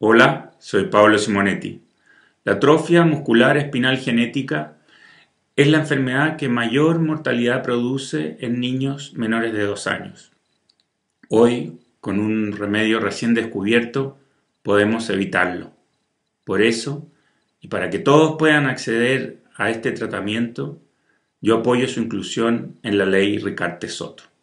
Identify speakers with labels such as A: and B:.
A: Hola, soy Pablo Simonetti. La atrofia muscular espinal genética es la enfermedad que mayor mortalidad produce en niños menores de 2 años. Hoy, con un remedio recién descubierto, podemos evitarlo. Por eso, y para que todos puedan acceder a este tratamiento, yo apoyo su inclusión en la ley Ricarte Soto.